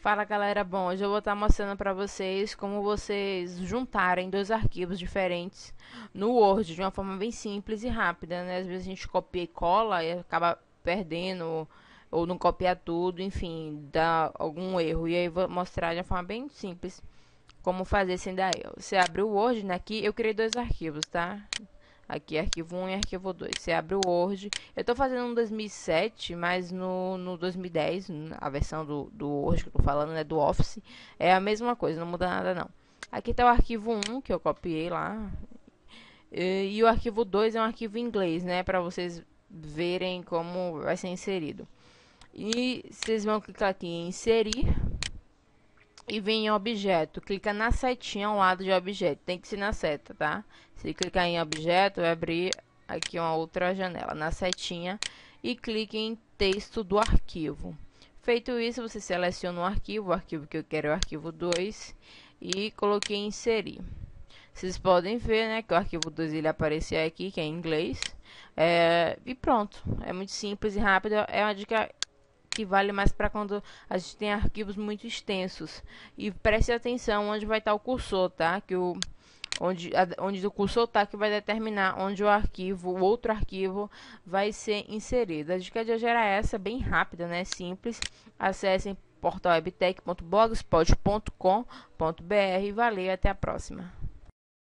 Fala galera, bom, hoje eu vou estar tá mostrando para vocês como vocês juntarem dois arquivos diferentes no Word de uma forma bem simples e rápida, né? Às vezes a gente copia e cola e acaba perdendo ou não copia tudo, enfim, dá algum erro. E aí vou mostrar de uma forma bem simples como fazer sem dar Você abre o Word, né? Aqui eu criei dois arquivos, tá? Aqui, arquivo 1 e arquivo 2. Você abre o Word. Eu estou fazendo um 2007, mas no, no 2010, a versão do, do Word que eu estou falando, né, do Office, é a mesma coisa, não muda nada não. Aqui está o arquivo 1, que eu copiei lá. E, e o arquivo 2 é um arquivo em inglês, né, para vocês verem como vai ser inserido. E vocês vão clicar aqui em inserir e vem em objeto. Clica na setinha ao lado de objeto. Tem que ser na seta, tá? Se clicar em objeto, vai abrir aqui uma outra janela. Na setinha e clique em texto do arquivo. Feito isso, você seleciona o arquivo, o arquivo que eu quero é o arquivo 2 e coloquei inserir. Vocês podem ver, né, que o arquivo 2 ele aparecer aqui, que é em inglês. É, e pronto, é muito simples e rápido, é uma dica que vale mais para quando a gente tem arquivos muito extensos. E preste atenção onde vai estar tá o cursor, tá? Que o onde, a, onde o cursor está, que vai determinar onde o arquivo, o outro arquivo, vai ser inserido. A dica de hoje era essa, bem rápida, né? Simples. Acessem portalwebtech.blogspot.com.br. Valeu, até a próxima.